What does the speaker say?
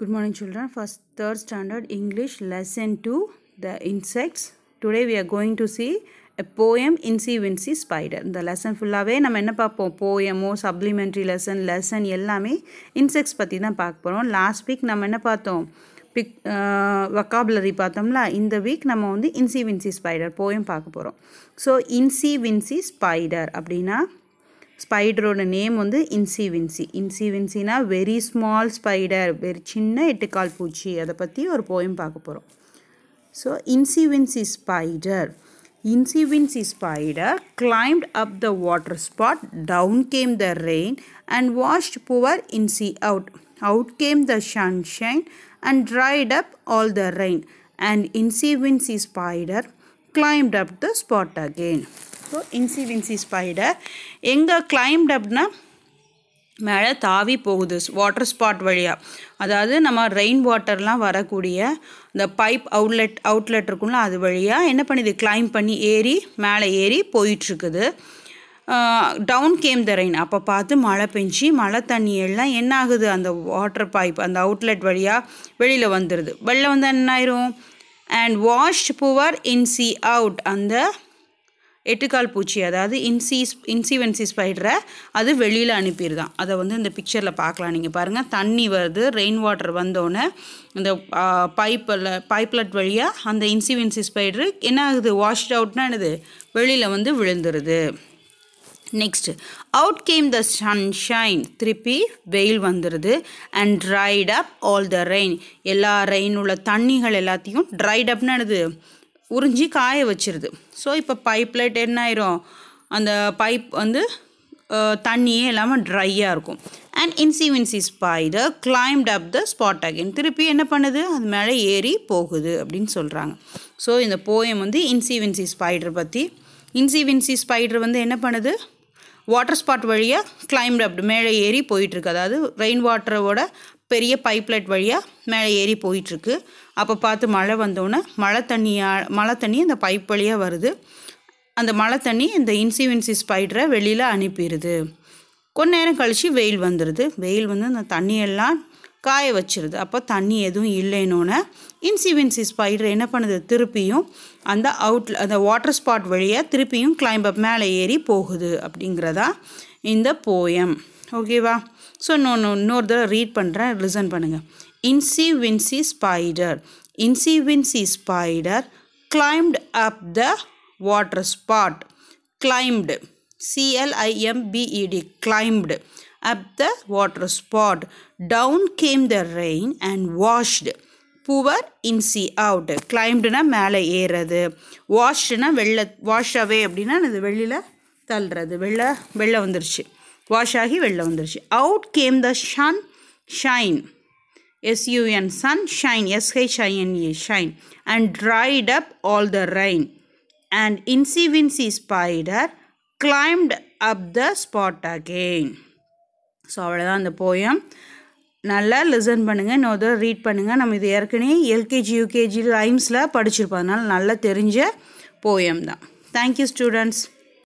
good morning children first third standard English lesson two the insects today we are going to see a poem incy wincy spider இந்த lesson ஃபுல்லாகவே நம்ம என்ன பார்ப்போம் போயமோ supplementary lesson lesson எல்லாமே insects பற்றி தான் பார்க்க போகிறோம் லாஸ்ட் வீக் நம்ம என்ன பார்த்தோம் பிக் வக்காபுலரி பார்த்தோம்ல இந்த வீக் நம்ம வந்து இன்சி வின்சி ஸ்பைடர் போயம் பார்க்க போகிறோம் ஸோ இன்சி வின்சி ஸ்பைடர் அப்படின்னா ஸ்பைடரோட நேம் வந்து இன்சிவின்சி இன்சிவின்சினா வெரி ஸ்மால் ஸ்பைடர் வெரி சின்ன எட்டுக்கால் பூச்சி அதை பற்றி ஒரு போயம் பார்க்க போகிறோம் so incy wincy spider incy wincy spider climb up the water spout down came the rain and washed poor incy out out came the sunshine and dried up all the rain and incy wincy spider climb up the spout again so incy wincy spider எங்கே climbed அப்படின்னா மேலே தாவி போகுது water spout வழியாக அதாவது நம்ம rain வாட்டர்லாம் வரக்கூடிய இந்த பைப் அவுட்லெட் அவுட்லெட் இருக்கும்ல அது வழியாக என்ன பண்ணுது கிளைம் பண்ணி ஏறி மேலே ஏறி போயிட்டுருக்குது டவுன் கேம் த ரெயின் அப்போ பார்த்து மழை பெஞ்சு மழை தண்ணி எல்லாம் என்ன ஆகுது அந்த வாட்டர் பைப் அந்த அவுட்லெட் வழியாக வெளியில் வந்துடுது வெளில வந்தால் என்ன ஆயிரும் and wash poor incy out அந்த எட்டுக்கால் பூச்சி அதாவது இன்சீஸ் இன்சிவென்சி ஸ்பைடரை அது வெளியில் அனுப்பிடுதான் அதை வந்து இந்த பிக்சரில் பார்க்கலாம் நீங்கள் பாருங்கள் தண்ணி வருது ரெயின் வாட்டர் வந்தோடனே இந்த பைப்பில் பைப்லட் வழியாக அந்த இன்சிவென்சி ஸ்பைடரு என்ன ஆகுது வாஷ்ட் அவுட்னா என்னது வெளியில் வந்து விழுந்துருது next out came the sunshine திருப்பி வெயில் வந்துடுது and dried up all the rain எல்லா ரெயின் உள்ள தண்ணிகள் எல்லாத்தையும் ட்ரைட் அப்னு என்னது உறிஞ்சி காய வச்சிருது ஸோ இப்போ லைட் என்ன ஆயிரும் அந்த பைப் வந்து தண்ணியே இல்லாமல் ட்ரையாக இருக்கும் and incy wincy spider climbed up the spout again திருப்பி என்ன பண்ணுது அது மேலே ஏறி போகுது அப்படின்னு சொல்கிறாங்க ஸோ இந்த போயம் வந்து இன்சிவின்சி ஸ்பைடர் பற்றி இன்சிவின்சி ஸ்பைடர் வந்து என்ன பண்ணுது வாட்டர் ஸ்பாட் வழியாக கிளைம்ட் அப் மேலே ஏறி போயிட்டுருக்கு அதாவது ரெயின் வாட்டரோட பெரிய பைப்லைட் வழியாக மேலே ஏறி போயிட்டுருக்கு அப்போ பார்த்து மழை வந்தோன்னே மழை தண்ணியாக மழை தண்ணி அந்த பைப் வழியாக வருது அந்த மழை தண்ணி இந்த இன்சிவின்சி ஸ்பைடரை வெளியில் அனுப்பிடுது கொஞ்ச நேரம் கழித்து வெயில் வந்துடுது வெயில் வந்து அந்த தண்ணியெல்லாம் காய வச்சிருது அப்போ தண்ணி எதுவும் இல்லைன்னொன்னே இன்சிவின்சி ஸ்பைடர் என்ன பண்ணுது திருப்பியும் அந்த அவுட் அந்த வாட்டர் ஸ்பாட் வழியாக திருப்பியும் கிளைம்பப் மேலே ஏறி போகுது அப்படிங்கிறதா இந்த போயம் ஓகேவா ஸோ இன்னொன்று இன்னொரு தடவை ரீட் பண்ணுறேன் லிசன் பண்ணுங்கள் Incy wincy spider Incy wincy spider claimed up the water spot claimed சிஎல்ஐஎம்பிஇடி claimed up the water spout down came the rain and washed poor incy out கிளைம்டுனா மேலே ஏறுறது வாஷ்டுனா வெள்ள வாஷ் அவே அப்படின்னா அது வெளியில் தள்ளுறது வெள்ள வெள்ளை வந்துருச்சு வாஷ் ஆகி வெளில வந்துருச்சு out came the sunshine S U N sun shine S H I N E shine and dried up all the rain and incy wincy spider climbed up the spout again so அவ்வளோதான் அந்த போயம் நல்லா லிசன் பண்ணுங்கள் இன்னொரு ரீட் பண்ணுங்கள் நம்ம இது ஏற்கனவே எல்கேஜி யூகேஜி லைம்ஸில் படிச்சிருப்போம் அதனால் நல்லா தெரிஞ்ச போயம் தான் தேங்க்யூ ஸ்டூடெண்ட்ஸ்